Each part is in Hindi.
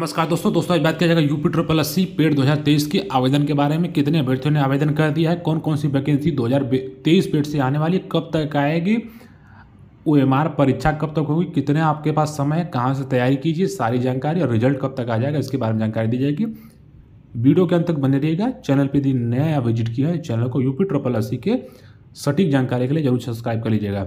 नमस्कार दोस्तों दोस्तों आज बात किया जाएगा UP triple S C PET दो के आवेदन के बारे में कितने अभ्यर्थियों ने आवेदन कर दिया है कौन कौन सी वैकेंसी 2023 पेड से आने वाली कब तक आएगी ओ एम आर परीक्षा कब तक होगी कितने आपके पास समय है कहाँ से तैयारी कीजिए सारी जानकारी और रिजल्ट कब तक आ जाएगा इसके बारे में जानकारी दी जाएगी वीडियो के अंत तक बने रहिएगा चैनल पर यदि नया विजिट किया है चैनल को यूपी ट्रिपल एस सी के सटीक जानकारी के लिए जरूर सब्सक्राइब कर लीजिएगा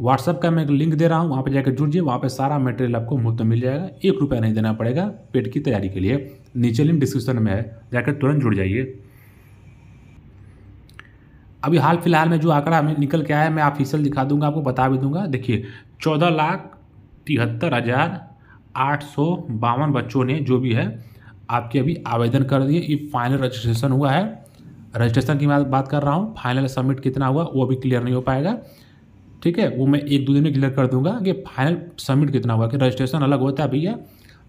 व्हाट्सअप का मैं एक लिंक दे रहा हूँ वहाँ पर जाकर जुड़िए वहाँ पर सारा मटेरियल आपको मुफ्त मिल जाएगा एक रुपया नहीं देना पड़ेगा पेट की तैयारी के लिए नीचे लिंक डिस्क्रिप्शन में है जाकर तुरंत जुड़ जाइए अभी हाल फिलहाल में जो आंकड़ा हमें निकल के आया है मैं ऑफिशियल दिखा दूंगा आपको बता भी दूंगा देखिए चौदह लाख तिहत्तर हज़ार आठ सौ बावन बच्चों ने जो भी है आपके अभी आवेदन कर दिए ये फाइनल रजिस्ट्रेशन हुआ है रजिस्ट्रेशन की मैं बात कर रहा हूँ फाइनल सबमिट कितना हुआ वो अभी क्लियर नहीं हो पाएगा ठीक है वो मैं एक दो दिन में क्लियर कर दूंगा कि फाइनल सबमिट कितना हुआ कि रजिस्ट्रेशन अलग होता है भैया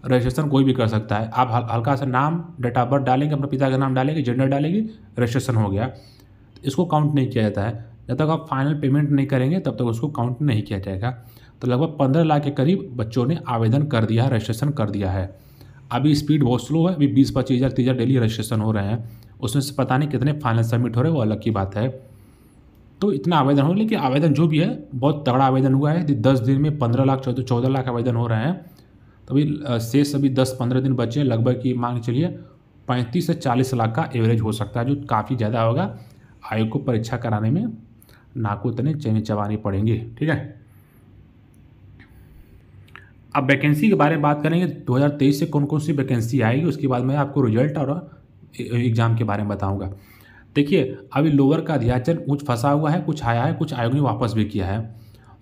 रजिस्ट्रेशन कोई भी कर सकता है आप हल्का सा नाम डेट ऑफ बर्थ डालेंगे अपने पिता का नाम डालेंगे जेंडर डालेंगे रजिस्ट्रेशन हो गया तो इसको काउंट नहीं किया जाता है जब तक आप फाइनल पेमेंट नहीं करेंगे तब तक उसको काउंट नहीं किया जाएगा तो लगभग पंद्रह लाख के करीब बच्चों ने आवेदन कर दिया है रजिस्ट्रेशन कर दिया है अभी स्पीड बहुत स्लो है अभी बीस पच्चीस हज़ार तीस हज़ार डेली रजिस्ट्रेशन हो रहे हैं उसमें से पता नहीं कितने फाइनल सबमिट हो रहे हैं वो अलग की बात है तो इतना आवेदन हो लेकिन आवेदन जो भी है बहुत तगड़ा आवेदन हुआ है दस दिन में पंद्रह लाख चौदह चौदह लाख आवेदन हो रहे हैं तभी शेष अभी दस पंद्रह दिन बचे हैं लगभग की मांग चलिए पैंतीस से चालीस लाख का एवरेज हो सकता है जो काफ़ी ज़्यादा होगा आयोग को परीक्षा कराने में नाको तने चने चबाने पड़ेंगे ठीक है अब वैकेंसी के बारे में बात करेंगे 2023 से कौन कौन सी वैकेंसी आएगी उसके बाद मैं आपको रिजल्ट और एग्ज़ाम के बारे में बताऊंगा देखिए अभी लोअर का अध्याचल ऊँच फंसा हुआ है कुछ आया है कुछ आयोग ने वापस भी किया है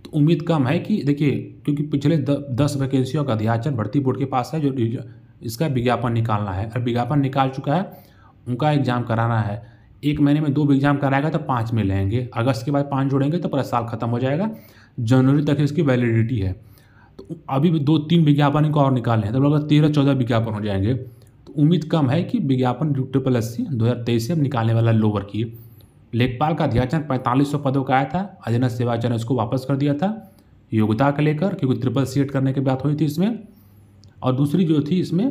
तो उम्मीद कम है कि देखिए क्योंकि पिछले द, दस वैकेंसियों का अध्याचल भर्ती बोर्ड के पास है जो इसका विज्ञापन निकालना है और विज्ञापन निकाल चुका है उनका एग्ज़ाम कराना है एक महीने में दो एग्ज़ाम कराएगा तो पाँच में लेंगे अगस्त के बाद पाँच जोड़ेंगे तो पूरा साल खत्म हो जाएगा जनवरी तक इसकी वैलिडिटी है तो अभी भी दो तीन विज्ञापन को और निकालने हैं तो लगभग तेरह चौदह विज्ञापन हो जाएंगे तो उम्मीद कम है कि विज्ञापन ट्रिपल अस्सी दो हज़ार तेईस से अब निकालने वाला लोअर की लेखपाल का अध्याचन पैंतालीस सौ पदों का आया था अजनत सेवाचन उसको वापस कर दिया था योग्यता का लेकर क्योंकि ट्रिपल सीट करने की बात हुई थी इसमें और दूसरी जो थी इसमें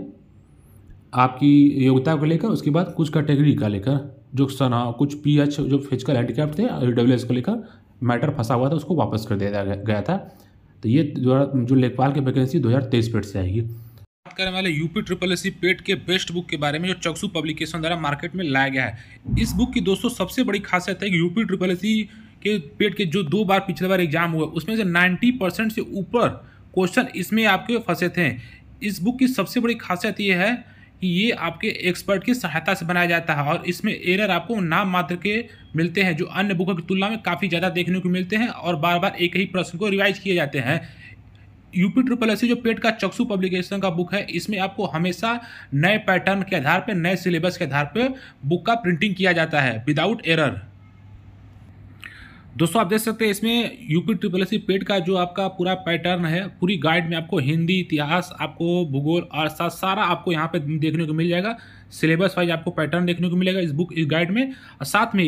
आपकी योग्यता को लेकर उसके बाद कुछ कैटेगरी का लेकर जो सना कुछ पी एच जो फिजिकल हैंडीकैप थे डब्ल्यू एस को लेकर मैटर फंसा हुआ था उसको वापस कर दिया गया था तो ये जो लेखपाल की वैकेंसी दो हज़ार तेईस पेट से आएगी करने वाले यूपी ट्रिपल एसी पेट के बेस्ट बुक के बारे में जो चक्सू पब्लिकेशन द्वारा मार्केट में लाया गया है इस बुक की दोस्तों सबसे बड़ी खासियत है कि यूपी ट्रिपल एसी के पेट के जो दो बार पिछले बार एग्जाम हुआ उसमें से नाइन्टी परसेंट से ऊपर क्वेश्चन इसमें आपके फंसे थे इस बुक की सबसे बड़ी खासियत ये है कि ये आपके एक्सपर्ट की सहायता से बनाया जाता है और इसमें एरर आपको नाम मात्र के मिलते हैं जो अन्य बुकों की तुलना में काफ़ी ज़्यादा देखने को मिलते हैं और बार बार एक ही प्रश्न को रिवाइज किए जाते हैं यूपी ट्रिपल एस जो पेट का चक्षु पब्लिकेशन का बुक है इसमें आपको हमेशा नए पैटर्न के आधार पर नए सिलेबस के आधार पर बुक का प्रिंटिंग किया जाता है विदाउट एरर दोस्तों आप देख सकते हैं इसमें यूपी ट्रिपल एस पेट का जो आपका पूरा पैटर्न है पूरी गाइड में आपको हिंदी इतिहास आपको भूगोल और साथ सारा आपको यहाँ पे देखने को मिल जाएगा सिलेबस वाइज आपको पैटर्न देखने को मिलेगा इस बुक इस गाइड में और साथ में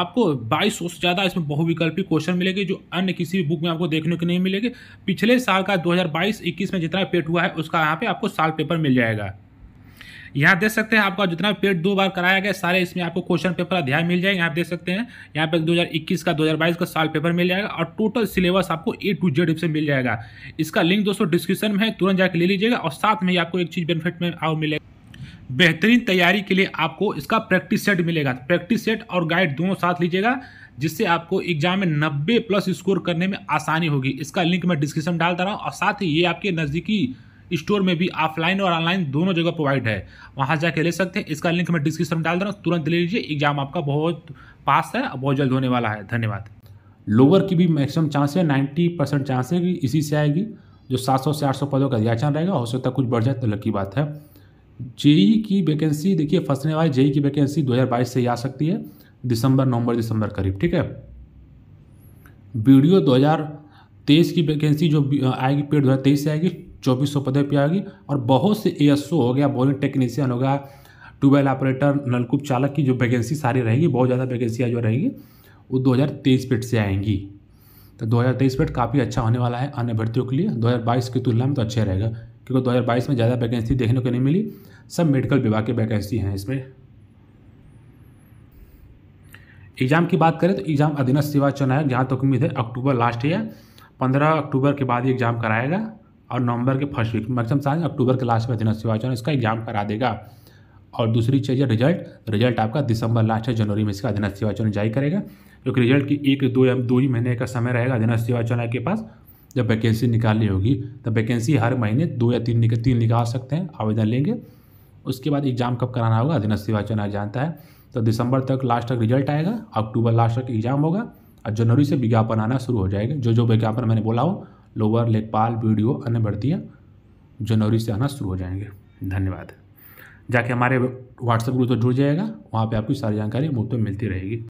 आपको बाईस सौ से ज़्यादा इसमें बहुविकल्पी क्वेश्चन मिलेंगे जो अन्य किसी भी बुक में आपको देखने को नहीं मिलेंगे पिछले साल का 2022-21 में जितना पेट हुआ है उसका यहाँ पे आपको साल पेपर मिल जाएगा यहाँ देख सकते हैं आपका जितना पेट दो बार कराया गया सारे इसमें आपको क्वेश्चन पेपर अध्याय मिल जाएंगे आप देख सकते हैं यहाँ पे 2021 का 2022 का साल पेपर मिल जाएगा और टोटल सिलेबस आपको ए टू जेड से मिल जाएगा इसका लिंक दोस्तों डिस्क्रिप्शन में है तुरंत जाकर ले लीजिएगा और साथ में ही आपको एक चीज़ बेनिफिट में और मिलेगा बेहतरीन तैयारी के लिए आपको इसका प्रैक्टिस सेट मिलेगा प्रैक्टिस सेट और गाइड दोनों साथ लीजिएगा जिससे आपको एग्जाम में नब्बे प्लस स्कोर करने में आसानी होगी इसका लिंक मैं डिस्क्रिप्शन डाल दे रहा हूँ और साथ ही ये आपके नज़दीकी स्टोर में भी ऑफलाइन और ऑनलाइन दोनों जगह प्रोवाइड है वहाँ जाके ले सकते हैं इसका लिंक मैं डिस्क्रिप्शन डाल दे रहा हूँ तुरंत ले लीजिए एग्जाम आपका बहुत पास है और बहुत जल्द होने वाला है धन्यवाद लोअर की भी मैक्सिमम चांस है नाइन्टी परसेंट चांस है कि इसी से आएगी जो सात सौ से आठ सौ पदों का रियाचन रहेगा हो सकता है कुछ बढ़ जाए तो लकी बात है जेई की वैकेंसी देखिए फंसने वाले जेई की वैकेंसी 2022 से ही आ सकती है दिसंबर नवंबर दिसंबर करीब ठीक है वीडियो 2023 की वैकेंसी जो आएगी पेड 2023 से आएगी चौबीस सौ पदों पर आएगी और बहुत से ए हो गया बोलिंग टेक्नीसियन हो गया ट्यूबवेल ऑपरेटर नलकूप चालक की जो वैकेंसी सारी रहेगी बहुत ज़्यादा वैकेंसियाँ जो रहेगी वो दो पेट से आएंगी तो दो पेट काफ़ी अच्छा होने वाला है अन्य भर्तियों के लिए 2022 की तुलना में तो अच्छा रहेगा क्योंकि दो में ज़्यादा वैकेंसी देखने को नहीं मिली सब मेडिकल विभाग के वैकेंसी हैं इसमें एग्ज़ाम की बात करें तो एग्ज़ाम अधीनस्थ सेवा चुनाव आयोग जहाँ तक तो उम्मीद है अक्टूबर लास्ट ईयर पंद्रह अक्टूबर के बाद एग्ज़ाम कराएगा और नवंबर के फर्स्ट वीक मैक्सिमम साल अक्टूबर के लास्ट में अधीनस्थ सेवा चुनाव इसका एग्ज़ाम करा देगा और दूसरी चीज़ है रिजल्ट रिजल्ट आपका दिसंबर लास्ट या जनवरी में इसका अधीनस्थ सेवा चुनाव जारी करेगा क्योंकि रिजल्ट की एक दो या दो ही महीने का समय रहेगा अधीनस्थ सेवा चुनाव के पास जब वैकेंसी निकालनी होगी तो वैकेंसी हर महीने दो या तीन निक, तीन निकाल सकते हैं आवेदन लेंगे उसके बाद एग्ज़ाम कब कराना होगा अधीनस्थ निर्वाचन आयोग जानता है तो दिसंबर तक लास्ट तक रिजल्ट आएगा अक्टूबर लास्ट तक एग्ज़ाम होगा और जनवरी से विज्ञापन आना शुरू हो जाएगा जो जो विज्ञापन मैंने बोला हो लोअर लेखपाल ओ अन्य भर्तियाँ जनवरी से आना शुरू हो जाएंगे धन्यवाद जाके हमारे व्हाट्सएप ग्रुप तो जुड़ जाएगा वहाँ पे आपकी सारी जानकारी मुफ्त में मिलती रहेगी